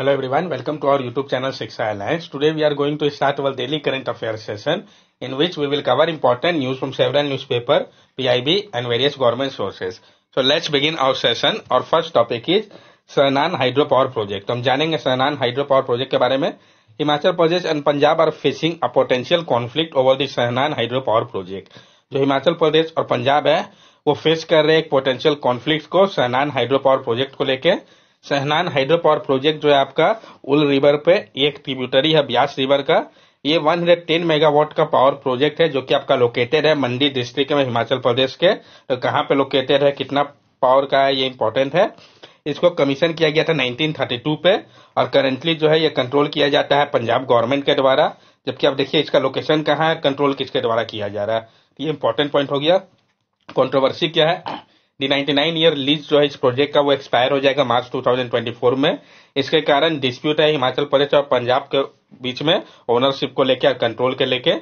Hello everyone, welcome to our YouTube channel Shiksha Alliance. Today we are going to start our daily current affairs session in which we will cover important news from several newspaper, PIB and various government sources. So let's begin our session. Our first topic is Shanan hydro power project तो हम जानेंगे सरनान hydro power project के बारे में Himachal Pradesh and Punjab are facing a potential conflict over the Shanan hydro power project जो हिमाचल प्रदेश और पंजाब है वो फेस कर रहे एक पोटेंशियल कॉन्फ्लिक्ट को सहनान हाइड्रो पावर प्रोजेक्ट को लेकर सहनान हाइड्रो पावर प्रोजेक्ट जो है आपका उल रिवर पे एक ट्रिब्यूटरी है ब्यास रिवर का ये 110 मेगावाट का पावर प्रोजेक्ट है जो कि आपका लोकेटेड है मंडी डिस्ट्रिक्ट में हिमाचल प्रदेश के तो कहाँ पे लोकेटेड है कितना पावर का है ये इम्पोर्टेंट है इसको कमीशन किया गया था 1932 पे और करेंटली जो है ये कंट्रोल किया जाता है पंजाब गवर्नमेंट के द्वारा जबकि आप देखिए इसका लोकेशन कहाँ है कंट्रोल किसके द्वारा किया जा रहा है ये इम्पोर्टेंट पॉइंट हो गया कॉन्ट्रोवर्सी क्या है दी 99 ईयर लीज जो है इस प्रोजेक्ट का वो एक्सपायर हो जाएगा मार्च 2024 में इसके कारण डिस्प्यूट है हिमाचल प्रदेश और पंजाब के बीच में ओनरशिप को लेकर कंट्रोल के लेके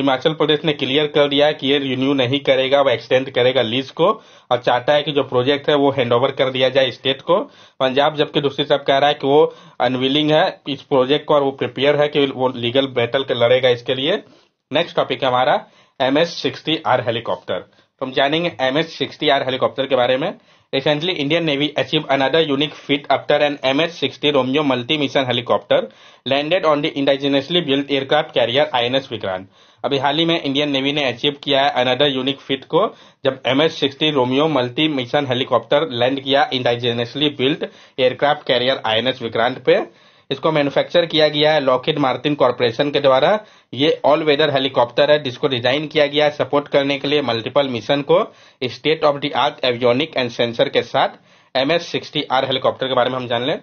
हिमाचल प्रदेश ने क्लियर कर दिया कि ये रिन्यू नहीं करेगा वह एक्सटेंड करेगा लीज को और चाहता है कि जो प्रोजेक्ट है वो हैंड ओवर कर दिया जाए स्टेट को पंजाब जबकि दूसरी तरफ कह रहा है कि वो अनविलिंग है इस प्रोजेक्ट को और वो प्रिपेयर है कि वो लीगल बैटल लड़ेगा इसके लिए नेक्स्ट टॉपिक हमारा M S sixty R helicopter तो हम जानेंगे M S sixty R helicopter के बारे में recently Indian Navy achieve another unique feat after an M S sixty Romeo multi mission helicopter landed on the indigenously build aircraft carrier I N S Vikrant अभी हाल ही में Indian navy ने achieve किया है another unique feat को जब M S sixty Romeo multi mission helicopter land किया indigenously build aircraft carrier I N S Vikrant पे इसको मैन्युफैक्चर किया गया है लॉकेट मार्टिन कॉरपोरेशन के द्वारा ये ऑल वेदर हेलीकॉप्टर है जिसको डिजाइन किया गया है सपोर्ट करने के लिए मल्टीपल मिशन को state of the art avionic and sensor के साथ M S sixty R helicopter के बारे में हम जान लें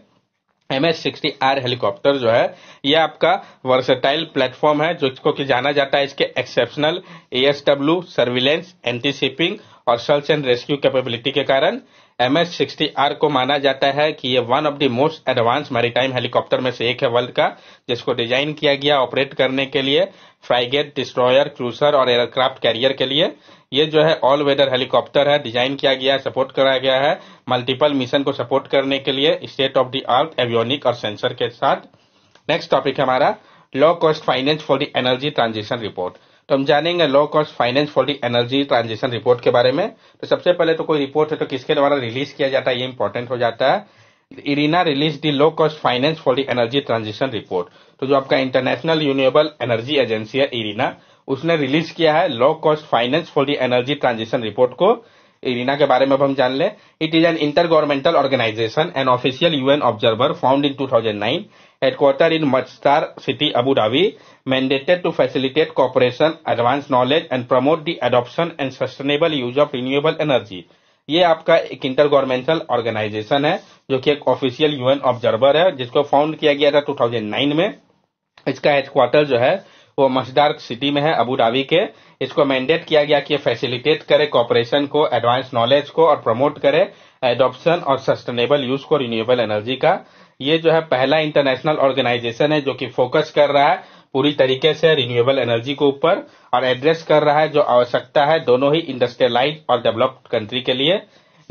एम सिक्सटी आर हेलीकॉप्टर जो है यह आपका वर्सेटाइल प्लेटफॉर्म है जो इसको कि जाना जाता है इसके exceptional A S W surveillance anti shipping और सर्च एंड रेस्क्यू कैपेबिलिटी के कारण एम सिक्सटी आर को माना जाता है कि ये one of the most advance maritime helicopter में से एक है वर्ल्ड का जिसको डिजाइन किया गया ऑपरेट करने के लिए फ्राइगेट डिस्ट्रॉयर क्रूसर और एयरक्राफ्ट कैरियर के लिए ये जो है ऑल वेदर हेलीकॉप्टर है डिजाइन किया गया है सपोर्ट कराया गया है मल्टीपल मिशन को सपोर्ट करने के लिए state of the art avionic और सेंसर के साथ नेक्स्ट टॉपिक हमारा low cost finance for the energy transition report तो हम जानेंगे low cost finance for the energy transition report के बारे में तो सबसे पहले तो कोई रिपोर्ट है तो किसके द्वारा रिलीज किया जाता है ये इंपॉर्टेंट हो जाता है IRENA release the low cost finance for the energy transition report तो जो आपका इंटरनेशनल रिन्यूएबल एनर्जी एजेंसी है इरीना उसने रिलीज किया है low cost finance for the energy transition report को इरीना के बारे में अब हम जान लें it is an intergovernmental organisation and official UN observer found in 2009 headquarter in Masdar City Abu Dhabi mandated to facilitate cooperation advance knowledge and promote the adoption and sustainable use of renewable energy ये आपका एक inter intergovernmental organisation है जो कि एक official UN observer है जिसको found किया गया था 2009 में इसका हेडक्वार्टर जो है वो मसदार सिटी में है अबू धाबी के इसको मैंडेट किया गया कि फैसिलिटेट करे कॉपरेशन को एडवांस नॉलेज को और प्रमोट करे एडॉप्शन और सस्टेनेबल यूज को रिन्यूएबल एनर्जी का ये जो है पहला इंटरनेशनल ऑर्गेनाइजेशन है जो कि फोकस कर रहा है पूरी तरीके से रिन्यूएबल एनर्जी के ऊपर और एड्रेस कर रहा है जो आवश्यकता है दोनों ही इंडस्ट्रियलाइज और डेवलप्ड कंट्री के लिए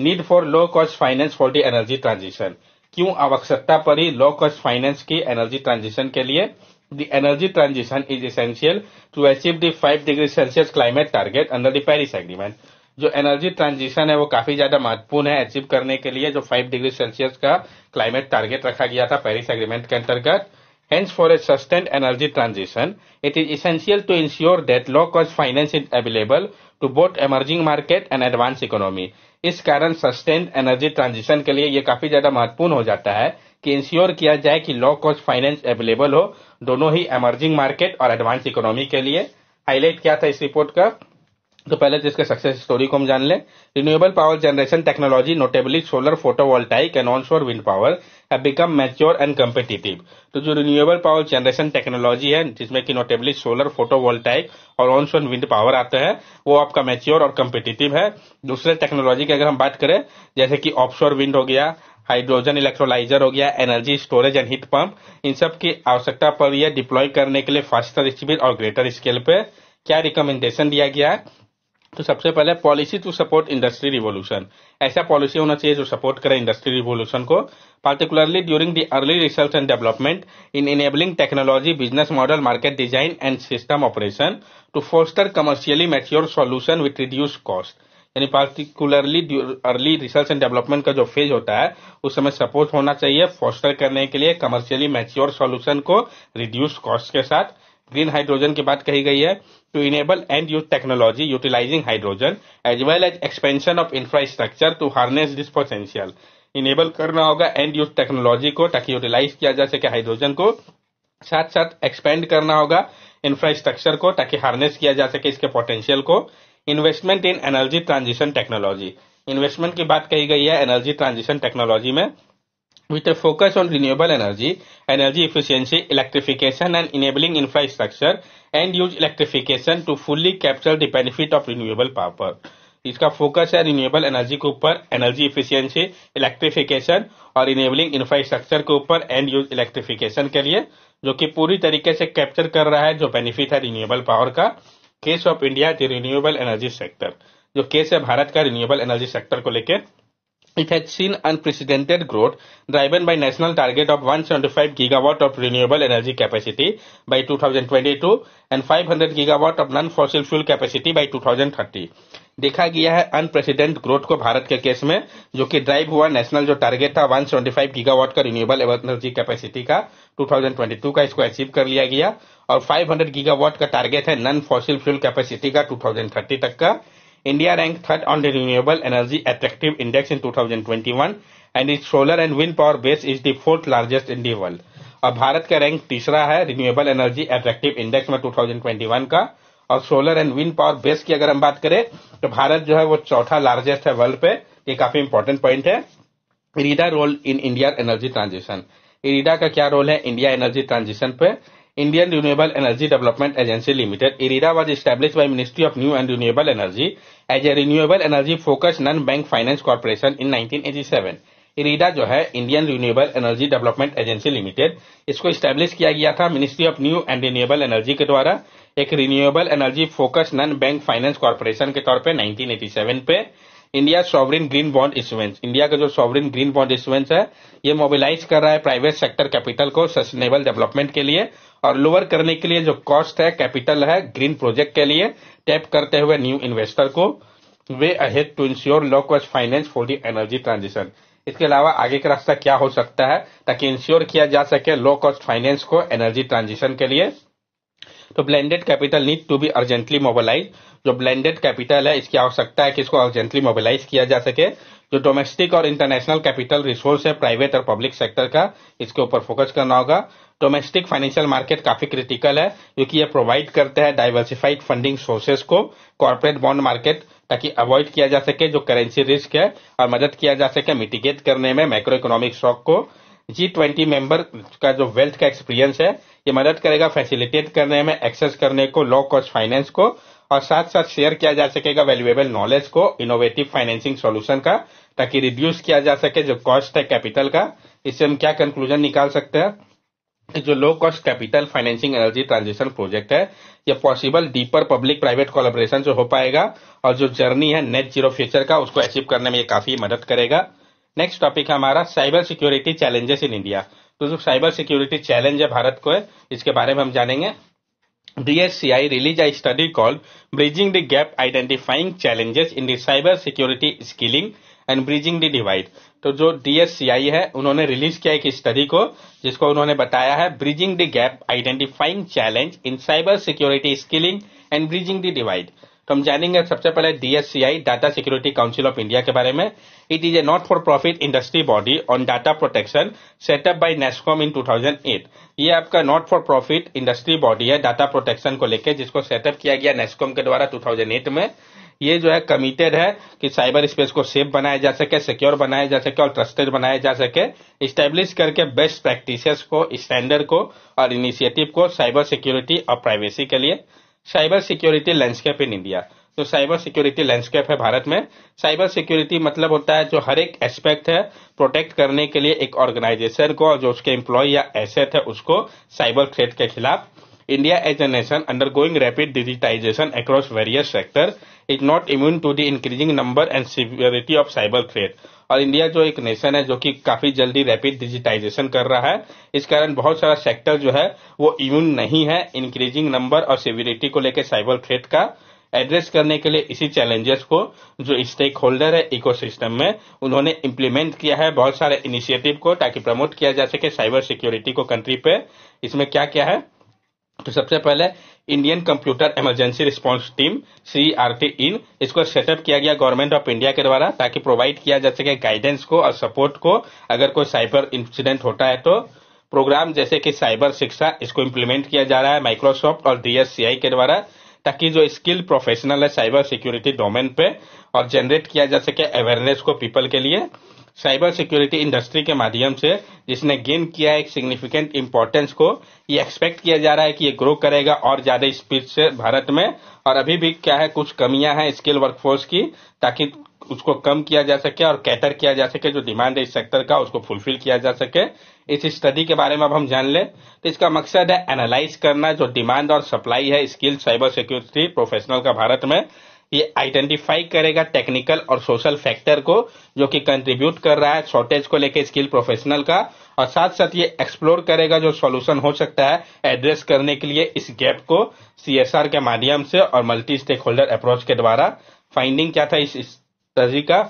need for low cost finance for the energy transition क्यों आवश्यकता पड़ी लो कॉस्ट फाइनेंस की एनर्जी ट्रांजिशन के लिए the energy transition is essential to achieve the 5 degree celsius climate target under the paris agreement जो energy transition है वो काफी ज्यादा महत्वपूर्ण है अचीव करने के लिए जो 5 डिग्री सेल्सियस का क्लाइमेट टारगेट रखा गया था पेरिस एग्रीमेंट के अंतर्गत hence for a sustained energy transition it is essential to ensure that low cost finance is available to both emerging market and advance economy इस कारण सस्टेन्ड एनर्जी ट्रांजिशन के लिए ये काफी ज्यादा महत्वपूर्ण हो जाता है कि इंश्योर किया जाए कि लो कॉस्ट फाइनेंस अवेलेबल हो दोनों ही एमर्जिंग मार्केट और एडवांस इकोनॉमी के लिए हाईलाइट किया था इस रिपोर्ट का तो पहले तो इसके सक्सेस स्टोरी को हम जान लें renewable power generation technology notably solar photovoltaic and onshore wind power have become mature and competitive तो जो रिन्यूएबल पावर जनरेशन टेक्नोलॉजी है जिसमें कि नोटेबली सोलर फोटोवोल्टाइक और ऑनशोर विंड पावर आते हैं वो आपका मैच्योर और कम्पिटिटिव है दूसरे टेक्नोलॉजी की अगर हम बात करें जैसे कि ऑफशोर विंड हो गया हाइड्रोजन इलेक्ट्रोलाइजर हो गया energy storage and heat pump इन सब की आवश्यकता पर यह डिप्लॉय करने के लिए फास्टर स्पीड और ग्रेटर स्केल पे क्या रिकमेंडेशन दिया गया तो सबसे पहले policy to support industry revolution ऐसा पॉलिसी होना चाहिए जो सपोर्ट करे इंडस्ट्री रिवोल्यूशन को particularly during the early research and development in enabling technology business model market design and system operation to foster commercially mature solution with reduce cost यानी particularly early research and development का जो phase होता है उस समय support होना चाहिए poster करने के लिए कमर्शियली मैच्योर सॉल्यूशन को रिड्यूस कॉस्ट के साथ ग्रीन हाइड्रोजन की बात कही गई है to enable end use technology utilising hydrogen as well as expansion of infrastructure to harness this potential enable करना होगा एंड यूज टेक्नोलॉजी को ताकि यूटिलाइज किया जा सके हाइड्रोजन को साथ साथ एक्सपेंड करना होगा इंफ्रास्ट्रक्चर को ताकि हार्नेस किया जा सके इसके पोटेंशियल को investment in energy transition technology investment की बात कही गई है एनर्जी ट्रांजिशन टेक्नोलॉजी में with a focus on energy energy energy efficiency, electrification and enabling infrastructure and use electrification to fully capture the benefit of renewable इसका focus है renewable energy के ऊपर एनर्जी इफिशियंसी इलेक्ट्रिफिकेशन और enabling infrastructure के ऊपर and use electrification के लिए जो कि पूरी तरीके से कैप्चर कर रहा है जो बेनिफिट है रिन्यूएबल पावर का case of India the renewable energy sector जो केस है भारत का रिन्यूएबल एनर्जी सेक्टर को लेकर It had seen unprecedented growth driven by national target of 175 gigawatt of renewable energy capacity by 2022 and 500 gigawatt of non-fossil fuel capacity by 2030. देखा गया है unprecedented growth को भारत के केस में जो कि ड्राइव हुआ नेशनल जो टारगेट था 175 गीगावाट का रिन्यूएबल एनर्जी कैपेसिटी का 2022 का इसको अचीव कर लिया गया और 500 गीगावाट का टारगेट है नॉन फॉसिल फ्यूल कैपेसिटी का 2030 तक का India rank third on the renewable energy attractive index in two and it solar and wind power base is the fourth largest in the world और भारत का rank तीसरा है renewable energy attractive index में two का और solar and wind power base की अगर हम बात करें तो भारत जो है वो चौथा लार्जेस्ट है वर्ल्ड पे ये काफी इंपॉर्टेंट पॉइंट है IREDA role in India energy transition IREDA का क्या रोल है इंडिया एनर्जी ट्रांजिशन पे Indian renewable energy development agency limited IREDA was establish by ministry of new and renewable energy as a renewable energy focus non bank finance corporation in 1987 IREDA जो है Indian renewable energy development agency limited इसको establish किया गया था ministry of new and renewable energy के द्वारा एक renewable energy focus non bank finance corporation के तौर पे 1987 पे India sovereign green bond issuance India का जो सॉवरिन ग्रीन बॉन्ड इश्यूएंस है ये मोबिलाइज कर रहा है प्राइवेट सेक्टर कैपिटल को सस्टेनेबल डेवलपमेंट के लिए और लोअर करने के लिए जो कॉस्ट है कैपिटल है ग्रीन प्रोजेक्ट के लिए टैप करते हुए न्यू इन्वेस्टर को way ahead to ensure low cost finance for the energy transition इसके अलावा आगे का रास्ता क्या हो सकता है ताकि इंश्योर किया जा सके लो कॉस्ट फाइनेंस को एनर्जी ट्रांजिशन के लिए तो blended capital need to be urgently mobilise जो ब्लेंडेड कैपिटल है इसकी आवश्यकता है कि इसको अर्जेंटली मोबिलाइज किया जा सके जो डोमेस्टिक और इंटरनेशनल कैपिटल रिसोर्स है प्राइवेट और पब्लिक सेक्टर का इसके ऊपर फोकस करना होगा डोमेस्टिक फाइनेंशियल मार्केट काफी क्रिटिकल है क्योंकि ये प्रोवाइड करते हैं डाइवर्सिफाइड फंडिंग सोर्सेज को कॉर्पोरेट बॉन्ड मार्केट ताकि अवॉइड किया जा सके जो करेंसी रिस्क है और मदद किया जा सके मिटिगेट करने में माइक्रो इकोनॉमिक शॉक को जी ट्वेंटी मेंबर का जो वेल्थ का एक्सपीरियंस है ये मदद करेगा फैसिलिटेट करने में एक्सेस करने को लो कॉस्ट फाइनेंस को और साथ साथ शेयर किया जा सकेगा वैल्यूएबल नॉलेज को इनोवेटिव फाइनेंसिंग सॉल्यूशन का ताकि रिड्यूस किया जा सके जो कॉस्ट है कैपिटल का इससे हम क्या कंक्लूजन निकाल सकते हैं जो low cost capital financing energy transition project है ये possible deeper public private collaboration से हो पाएगा और जो जर्नी है नेट जीरो फ्यूचर का उसको अचीव करने में ये काफी मदद करेगा नेक्स्ट टॉपिक हमारा cyber security challenges in India तो जो साइबर सिक्योरिटी चैलेंज है भारत को है इसके बारे में हम जानेंगे DSCI release I study call bridging the gap identifying challenges in the cyber security skilling and bridging the divide तो जो डीएससीआई है उन्होंने रिलीज किया एक स्टडी को जिसको उन्होंने बताया है bridging the gap identifying challenge in cyber security skilling and bridging the divide तो हम जानेंगे सबसे पहले DSCI data security council of India के बारे में it is a not for profit industry body on data protection set up by NASSCOM in 2008 ये आपका not for profit industry body है डाटा प्रोटेक्शन को लेकर जिसको सेटअप किया गया नेस्कॉम के द्वारा टू में ये जो है कमिटेड है कि साइबर स्पेस को सेफ बनाया जा सके सिक्योर बनाया जा सके और ट्रस्टेड बनाया जा सके स्टेब्लिश करके बेस्ट प्रैक्टिसेस को स्टैंडर्ड को और इनिशिएटिव को साइबर सिक्योरिटी और प्राइवेसी के लिए cyber security landscape in India जो तो साइबर सिक्योरिटी लैंडस्केप है भारत में साइबर सिक्योरिटी मतलब होता है जो हर एक एस्पेक्ट है प्रोटेक्ट करने के लिए एक ऑर्गेनाइजेशन को और जो उसके एम्प्लॉय या एसेट है उसको साइबर थ्रेट के खिलाफ India as a nation undergoing rapid digitization across various sectors is not immune to the increasing number and severity of cyber threat. और इंडिया जो एक नेशन है जो कि काफी जल्दी रैपिड डिजिटाइजेशन कर रहा है इस कारण बहुत सारा सेक्टर जो है वो इम्यून नहीं है इंक्रीजिंग नंबर और सिविलिटी को लेकर साइबर थ्रेट का एड्रेस करने के लिए इसी चैलेंजेस को जो स्टेक होल्डर है इकोसिस्टम में उन्होंने इम्प्लीमेंट किया है बहुत सारे इनिशिएटिव को ताकि प्रमोट किया जा सके साइबर सिक्योरिटी को कंट्री पे इसमें क्या क्या है तो सबसे पहले Indian computer emergency response team C R T in इसको सेटअप किया गया गवर्नमेंट ऑफ इंडिया के द्वारा ताकि प्रोवाइड किया जा सके गाइडेंस को और सपोर्ट को अगर कोई साइबर इंसिडेंट होता है तो प्रोग्राम जैसे कि साइबर शिक्षा इसको इम्प्लीमेंट किया जा रहा है माइक्रोसॉफ्ट और डीएससीआई के द्वारा ताकि जो स्किल प्रोफेशनल है साइबर सिक्योरिटी डोमेन पे और जनरेट किया जा सके अवेयरनेस को पीपल के लिए साइबर सिक्योरिटी इंडस्ट्री के माध्यम से जिसने गेन किया है एक सिग्निफिकेंट इम्पोर्टेंस को ये एक्सपेक्ट किया जा रहा है कि ये ग्रो करेगा और ज़्यादा स्पीड से भारत में और अभी भी क्या है कुछ कमियां हैं स्किल वर्कफोर्स की ताकि उसको कम किया जा सके और कैटर किया जा सके जो डिमांड है इस सेक्टर का उसको फुलफिल किया जा सके इस स्टडी के बारे में अब हम जान लें तो इसका मकसद है एनालाइज करना जो डिमांड और सप्लाई है स्किल साइबर सिक्योरिटी प्रोफेशनल का भारत में ये आइडेंटिफाई करेगा टेक्निकल और सोशल फैक्टर को जो कि कंट्रीब्यूट कर रहा है शॉर्टेज को लेके स्किल प्रोफेशनल का और साथ साथ ये एक्सप्लोर करेगा जो सॉल्यूशन हो सकता है एड्रेस करने के लिए इस गैप को सीएसआर के माध्यम से और मल्टी स्टेक होल्डर अप्रोच के द्वारा फाइंडिंग क्या था इस स्टडी का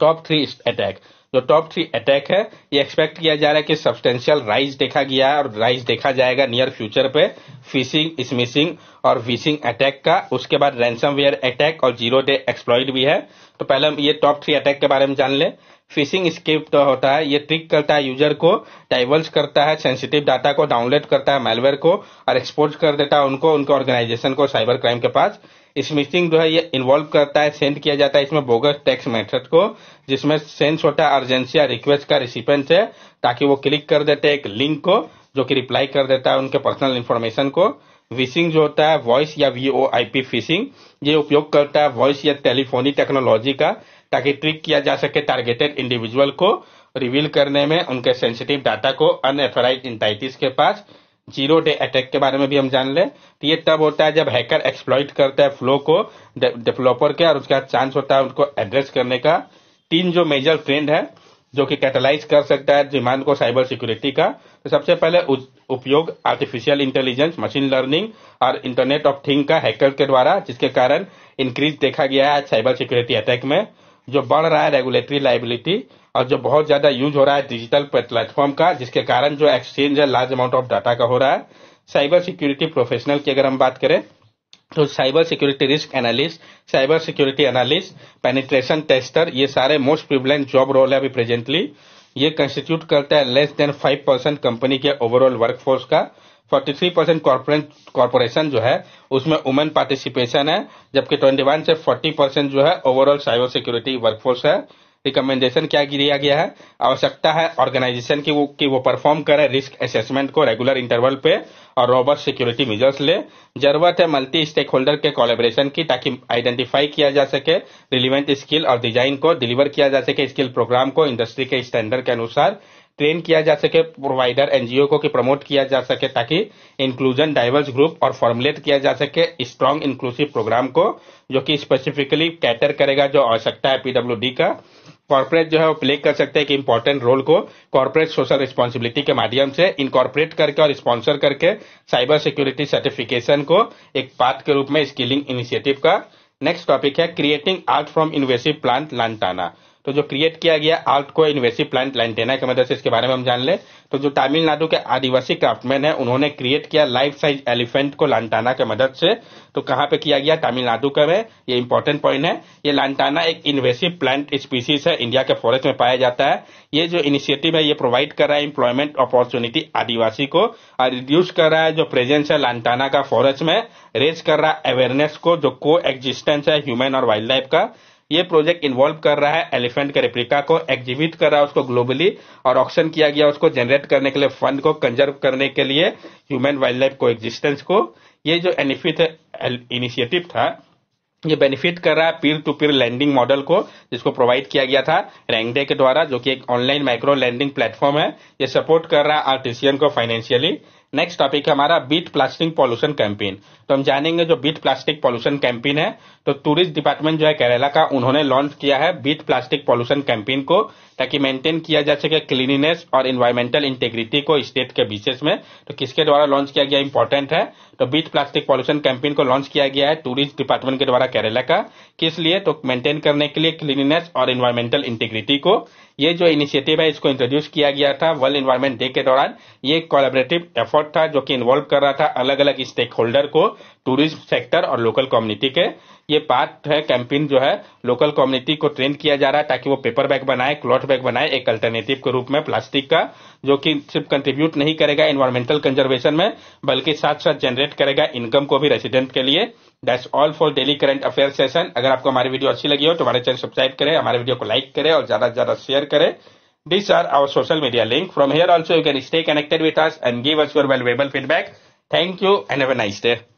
टॉप थ्री अटैक जो टॉप थ्री अटैक है ये एक्सपेक्ट किया जा रहा है कि सब्सटेंशियल राइज देखा गया है और राइज देखा जाएगा नियर फ्यूचर पे फिशिंग स्मिशिंग और विशिंग अटैक का उसके बाद रैंसम वेयर अटैक और जीरो डे एक्सप्लॉइड भी है तो पहले हम ये टॉप थ्री अटैक के बारे में जान लें फिशिंग स्क्रिप्ट तो होता है ये ट्रिक करता है यूजर को डाइवर्स करता है सेंसिटिव डाटा को डाउनलोड करता है मेलवेयर को और एक्सपोज कर देता है उनको उनके ऑर्गेनाइजेशन को साइबर क्राइम के पास स्मिथिंग जो है ये इन्वॉल्व करता है सेंड किया जाता है इसमें बोगस टैक्स मेथड को जिसमें सेंस होता है अर्जेंसी या रिक्वेस्ट का रिसिपेंट है ताकि वो क्लिक कर देते हैं एक लिंक को जो कि रिप्लाई कर देता है उनके पर्सनल इन्फॉर्मेशन को विशिंग जो होता है वॉइस या V O I P phishing ये उपयोग करता है वॉइस या टेलीफोनी टेक्नोलॉजी का ताकि ट्रिक किया जा सके टारगेटेड इंडिविजुअल को रिवील करने में उनके सेंसिटिव डाटा को अनऑथोराइज इंटाइटिस के पास जीरो डे अटैक के बारे में भी हम जान ले तो ये तब होता है जब हैकर एक्सप्लॉइट करता है फ्लो को डेवलपर के और उसका चांस होता है उनको एड्रेस करने का तीन जो मेजर ट्रेंड है जो कि कैटलाइज कर सकता है डिमांड को साइबर सिक्योरिटी का तो सबसे पहले उपयोग आर्टिफिशियल इंटेलिजेंस मशीन लर्निंग और इंटरनेट ऑफ थिंग का हैकर के द्वारा जिसके कारण इंक्रीज देखा गया है साइबर सिक्योरिटी अटैक में जो बढ़ रहा है रेगुलेटरी लाइबिलिटी और जो बहुत ज्यादा यूज हो रहा है डिजिटल प्लेटफॉर्म का जिसके कारण जो एक्सचेंज है लार्ज अमाउंट ऑफ डाटा का हो रहा है साइबर सिक्योरिटी प्रोफेशनल की अगर हम बात करें तो cyber security risk analyst cyber security analyst penetration tester ये सारे मोस्ट प्रिवलेंट जॉब रोल है अभी प्रेजेंटली ये कंस्टिट्यूट करता है less than five percent company के ओवरऑल वर्कफोर्स का forty three percent corporate corporation जो है उसमें वुमेन पार्टिसिपेशन है जबकि ट्वेंटी वन से फोर्टी परसेंट जो है ओवरऑल साइबर सिक्योरिटी वर्कफोर्स है रिकमेंडेशन क्या दिया गया है आवश्यकता है ऑर्गेनाइजेशन की वो की वो परफॉर्म करे रिस्क असेसमेंट को रेगुलर इंटरवल पे और रोबर्ट सिक्योरिटी मेजर्स ले जरूरत है मल्टी स्टेक होल्डर के कोलेबरेशन की ताकि आइडेंटिफाई किया जा सके रिलीवेंट स्किल और डिजाइन को डिलीवर किया जा सके स्किल प्रोग्राम को इंडस्ट्री के स्टैंडर्ड के अनुसार ट्रेन किया जा सके प्रोवाइडर एनजीओ को कि प्रमोट किया जा सके ताकि इंक्लूजन डाइवर्स ग्रुप और फॉर्मुलेट किया जा सके स्ट्रांग इंक्लूसिव प्रोग्राम को जो कि स्पेसिफिकली कैटर करेगा जो आवश्यकता है पीडब्ल्यू का कॉर्पोरेट जो है वो प्ले कर सकते हैं कि इम्पोर्टेंट रोल को कॉर्पोरेट सोशल रिस्पॉन्सिबिलिटी के माध्यम से इनकॉर्पोरेट करके और स्पॉन्सर करके साइबर सिक्योरिटी सर्टिफिकेशन को एक पाथ के रूप में स्किलिंग इनिशिएटिव का नेक्स्ट टॉपिक है creating art from invasive plant lantana तो जो क्रिएट किया गया आर्ट को इन्वेसिव प्लांट लैंटेना की मदद से इसके बारे में हम जान लें तो जो तमिलनाडु के आदिवासी क्राफ्टमैन है उन्होंने क्रिएट किया लाइफ साइज एलिफेंट को लांटाना के मदद से तो कहां पे किया गया तमिलनाडु का है ये इंपॉर्टेंट पॉइंट है ये लांटाना एक इन्वेसिव प्लांट स्पीसीज है इंडिया के फॉरेस्ट में पाया जाता है ये जो इनिशिएटिव है ये प्रोवाइड कर रहा है इंप्लॉयमेंट अपॉर्चुनिटी आदिवासी को और रिड्यूस कर रहा है जो प्रेजेंस है लांटाना का फॉरेस्ट में रेज कर रहा है अवेयरनेस को जो को एग्जिस्टेंस है ह्यूमन और वाइल्ड लाइफ का ये प्रोजेक्ट इन्वॉल्व कर रहा है एलिफेंट के रेप्लिका को एग्जीबिट कर रहा है उसको ग्लोबली और ऑक्शन किया गया उसको जनरेट करने के लिए फंड को कंजर्व करने के लिए human wildlife coexistence को ये जो एनिफिट इनिशिएटिव था ये बेनिफिट कर रहा है पीर टू पीर लैंडिंग मॉडल को जिसको प्रोवाइड किया गया था रैंगडे के द्वारा जो कि एक ऑनलाइन माइक्रो लैंडिंग प्लेटफॉर्म है ये सपोर्ट कर रहा है आर्टिशियन को फाइनेंशियली नेक्स्ट टॉपिक है हमारा बीट प्लास्टिक पॉल्यूशन कैंपेन तो हम जानेंगे जो बीट प्लास्टिक पॉल्यूशन कैंपेन है तो टूरिस्ट डिपार्टमेंट जो है केरला का उन्होंने लॉन्च किया है बीट प्लास्टिक पॉल्यूशन कैंपेन को ताकि मेंटेन किया जा सके क्लीनिनेस और इन्वायरमेंटल इंटेग्रिटी को स्टेट के बीचेस में तो किसके द्वारा लॉन्च किया गया इंपॉर्टेंट है तो बीट प्लास्टिक पॉल्यूशन कैंपेन को लॉन्च किया गया है टूरिस्ट डिपार्टमेंट के द्वारा केरला का किस लिए तो मेंटेन करने के लिए क्लीनिनेस और इन्वायरमेंटल इंटेग्रिटी को ये जो इनिशिएटिव है इसको इंट्रोड्यूस किया गया था वर्ल्ड इन्वायरमेंट डे के दौरान ये कोलाबरेटिव एफर्ट था जो कि इन्वॉल्व कर रहा था अलग अलग स्टेक होल्डर को टूरिज्म सेक्टर और लोकल कम्युनिटी के ये पार्ट है कैंपेन जो है लोकल कम्युनिटी को ट्रेन किया जा रहा है ताकि वो पेपर बैग बनाए क्लॉथ बैग बनाए एक अल्टरनेटिव के रूप में प्लास्टिक का जो कि सिर्फ कंट्रीब्यूट नहीं करेगा इन्वायरमेंटल कंजर्वेशन में बल्कि साथ साथ जनरेट करेगा इनकम को भी रेसिडेंट के लिए that's all for daily current affair session अगर आपको हमारी वीडियो अच्छी लगी हो तो हमारे चैनल सब्सक्राइब करें हमारे वीडियो को लाइक करें और ज्यादा से ज्यादा शेयर करें this are our social media link from here also you can stay connected with us and give us your valuable feedback thank you and have a nice day